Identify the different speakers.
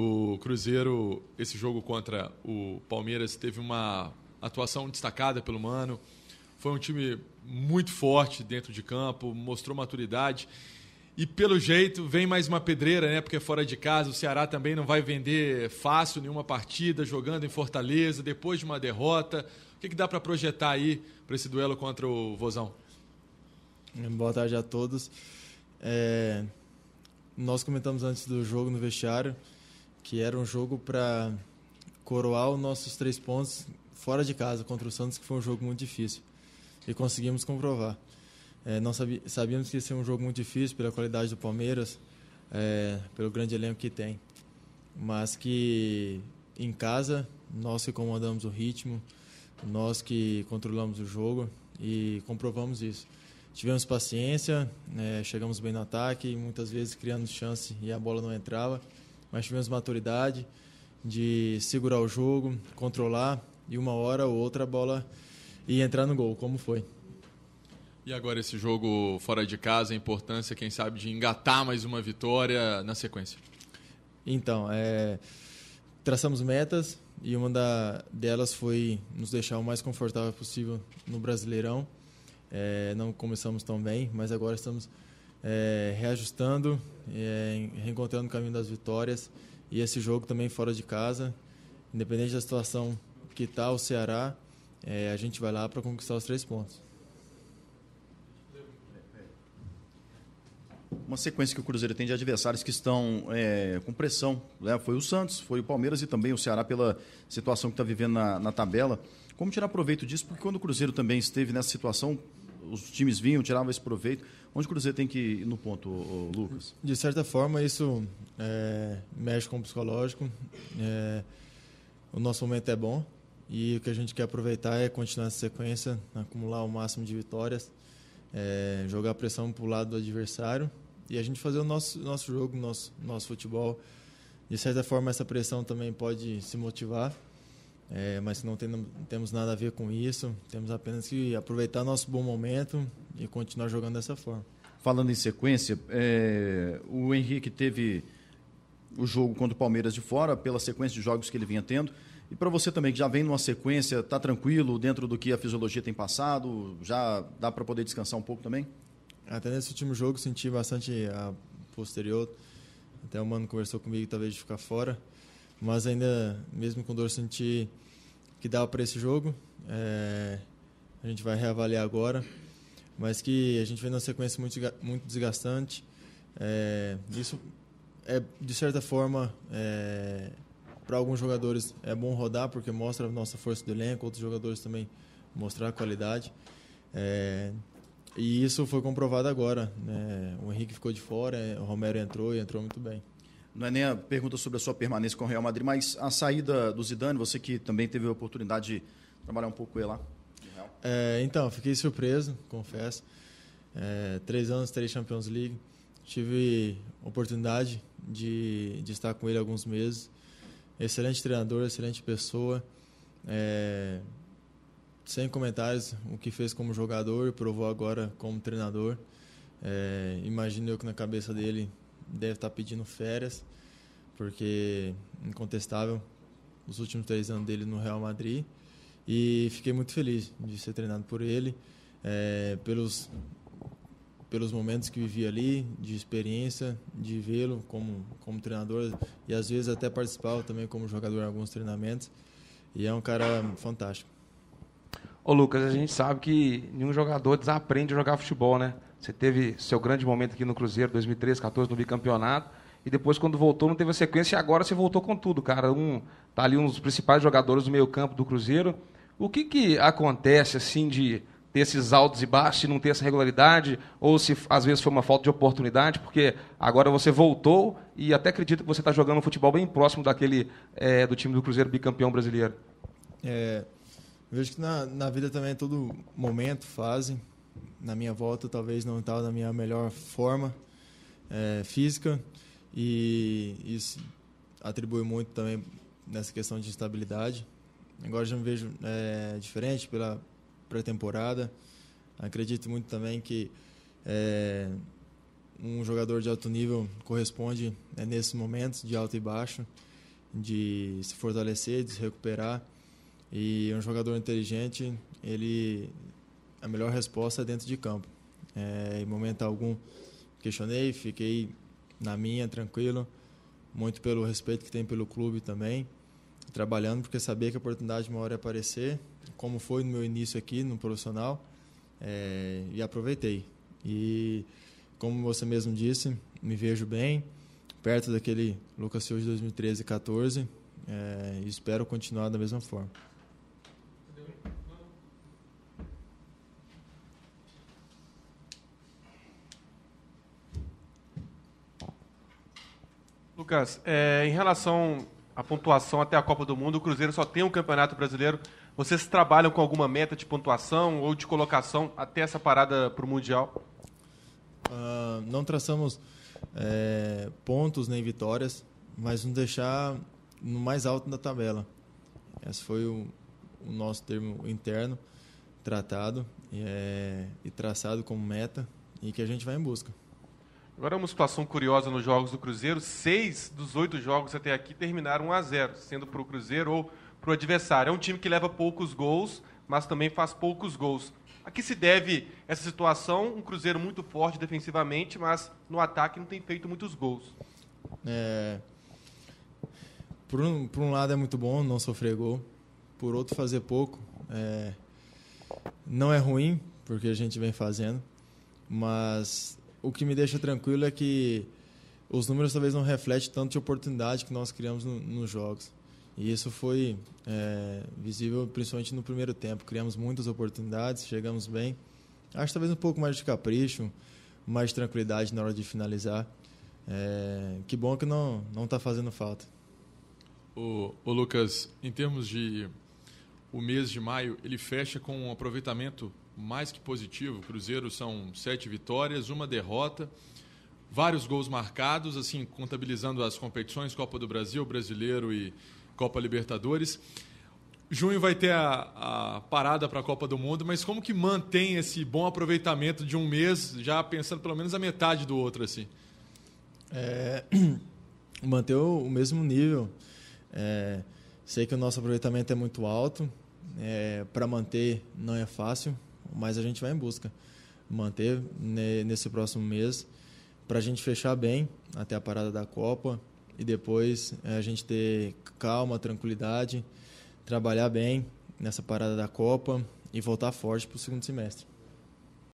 Speaker 1: O Cruzeiro, esse jogo contra o Palmeiras, teve uma atuação destacada pelo Mano. Foi um time muito forte dentro de campo, mostrou maturidade. E pelo jeito vem mais uma pedreira, né? Porque fora de casa o Ceará também não vai vender fácil nenhuma partida, jogando em Fortaleza, depois de uma derrota. O que, que dá para projetar aí para esse duelo contra o Vozão?
Speaker 2: Boa tarde a todos. É... Nós comentamos antes do jogo no vestiário que era um jogo para coroar os nossos três pontos fora de casa contra o Santos, que foi um jogo muito difícil. E conseguimos comprovar. É, sabíamos que ia ser um jogo muito difícil pela qualidade do Palmeiras, é, pelo grande elenco que tem. Mas que em casa, nós que comandamos o ritmo, nós que controlamos o jogo e comprovamos isso. Tivemos paciência, é, chegamos bem no ataque, muitas vezes criando chance e a bola não entrava mas tivemos maturidade de segurar o jogo, controlar e uma hora ou outra a bola ia entrar no gol, como foi.
Speaker 1: E agora esse jogo fora de casa, a importância, quem sabe, de engatar mais uma vitória na sequência?
Speaker 2: Então, é, traçamos metas e uma da, delas foi nos deixar o mais confortável possível no Brasileirão. É, não começamos tão bem, mas agora estamos é, reajustando, é, reencontrando o caminho das vitórias. E esse jogo também fora de casa, independente da situação que está o Ceará, é, a gente vai lá para conquistar os três pontos. Uma sequência que o Cruzeiro tem de adversários que estão é, com pressão. Né? Foi o Santos, foi o Palmeiras e também o Ceará pela situação que está vivendo na, na tabela. Como tirar proveito disso? Porque quando o Cruzeiro também esteve nessa situação, os times vinham, tiravam esse proveito. Onde o Cruzeiro tem que ir no ponto, Lucas? De certa forma, isso é, mexe com o psicológico. É, o nosso momento é bom e o que a gente quer aproveitar é continuar essa sequência, acumular o máximo de vitórias, é, jogar a pressão para o lado do adversário e a gente fazer o nosso, nosso jogo, nosso, nosso futebol. De certa forma, essa pressão também pode se motivar é, mas não, tem, não temos nada a ver com isso, temos apenas que aproveitar nosso bom momento e continuar jogando dessa forma. Falando em sequência, é, o Henrique teve o jogo contra o Palmeiras de fora, pela sequência de jogos que ele vinha tendo. E para você também, que já vem numa sequência, está tranquilo dentro do que a fisiologia tem passado? Já dá para poder descansar um pouco também? Até nesse último jogo senti bastante a posterior. Até o Mano conversou comigo, talvez, de ficar fora mas ainda mesmo com dor senti que dava para esse jogo. É, a gente vai reavaliar agora, mas que a gente vem numa sequência muito, muito desgastante. É, isso é de certa forma é, para alguns jogadores é bom rodar porque mostra a nossa força do elenco, outros jogadores também mostrar a qualidade. É, e isso foi comprovado agora. Né? O Henrique ficou de fora, o Romero entrou e entrou muito bem não é nem a pergunta sobre a sua permanência com o Real Madrid, mas a saída do Zidane, você que também teve a oportunidade de trabalhar um pouco com ele lá. É, então, fiquei surpreso, confesso. É, três anos, três Champions League. Tive oportunidade de, de estar com ele alguns meses. Excelente treinador, excelente pessoa. É, sem comentários, o que fez como jogador, provou agora como treinador. É, imagino eu que na cabeça dele deve estar tá pedindo férias, porque incontestável os últimos três anos dele no Real Madrid. E fiquei muito feliz de ser treinado por ele, é, pelos, pelos momentos que vivi ali, de experiência, de vê-lo como, como treinador e às vezes até participar também como jogador em alguns treinamentos. E é um cara fantástico.
Speaker 1: Ô Lucas, a gente sabe que nenhum jogador desaprende a jogar futebol, né? Você teve seu grande momento aqui no Cruzeiro, 2013, 14, no bicampeonato. E depois, quando voltou, não teve a sequência. E agora você voltou com tudo, cara. Um, tá ali um dos principais jogadores do meio-campo do Cruzeiro. O que, que acontece, assim, de ter esses altos e baixos, e não ter essa regularidade? Ou se às vezes foi uma falta de oportunidade? Porque agora você voltou e até acredito que você está jogando um futebol bem próximo daquele é, do time do Cruzeiro bicampeão brasileiro.
Speaker 2: É, vejo que na, na vida também é todo momento, fase na minha volta talvez não estava tá na minha melhor forma é, física e isso atribui muito também nessa questão de instabilidade. Agora já me vejo é, diferente pela pré-temporada. Acredito muito também que é, um jogador de alto nível corresponde é, né, nesses momentos de alto e baixo, de se fortalecer, de se recuperar. E um jogador inteligente, ele a melhor resposta é dentro de campo. É, em momento algum, questionei, fiquei na minha, tranquilo, muito pelo respeito que tem pelo clube também, trabalhando porque sabia que a oportunidade uma hora ia aparecer, como foi no meu início aqui no profissional, é, e aproveitei. E como você mesmo disse, me vejo bem, perto daquele Lucas Silva de 2013 e 14, é, e espero continuar da mesma forma.
Speaker 1: Lucas, é, em relação à pontuação até a Copa do Mundo, o Cruzeiro só tem um campeonato brasileiro. Vocês trabalham com alguma meta de pontuação ou de colocação até essa parada para o Mundial?
Speaker 2: Uh, não traçamos é, pontos nem vitórias, mas nos deixar no mais alto da tabela. Esse foi o, o nosso termo interno tratado é, e traçado como meta e que a gente vai em
Speaker 1: busca. Agora uma situação curiosa nos jogos do Cruzeiro. Seis dos oito jogos até aqui terminaram 1 a 0 sendo para o Cruzeiro ou para o adversário. É um time que leva poucos gols, mas também faz poucos gols. A que se deve essa situação? Um Cruzeiro muito forte defensivamente, mas no ataque não tem feito muitos gols.
Speaker 2: É... Por, um, por um lado é muito bom não sofrer gol, por outro fazer pouco. É... Não é ruim, porque a gente vem fazendo, mas o que me deixa tranquilo é que os números talvez não refletem tanto de oportunidade que nós criamos no, nos jogos. E isso foi é, visível principalmente no primeiro tempo. Criamos muitas oportunidades, chegamos bem. Acho talvez um pouco mais de capricho, mais tranquilidade na hora de finalizar. É, que bom que não não está fazendo falta.
Speaker 1: O, o Lucas, em termos de o mês de maio, ele fecha com um aproveitamento mais que positivo. O Cruzeiro são sete vitórias, uma derrota, vários gols marcados, assim, contabilizando as competições, Copa do Brasil, Brasileiro e Copa Libertadores. Junho vai ter a, a parada para a Copa do Mundo, mas como que mantém esse bom aproveitamento de um mês, já pensando pelo menos a metade do outro, assim?
Speaker 2: É, manter o mesmo nível. É, sei que o nosso aproveitamento é muito alto, é, para manter não é fácil, mas a gente vai em busca manter nesse próximo mês para a gente fechar bem até a parada da Copa e depois eh, a gente ter calma, tranquilidade, trabalhar bem nessa parada da Copa e voltar forte para o segundo semestre.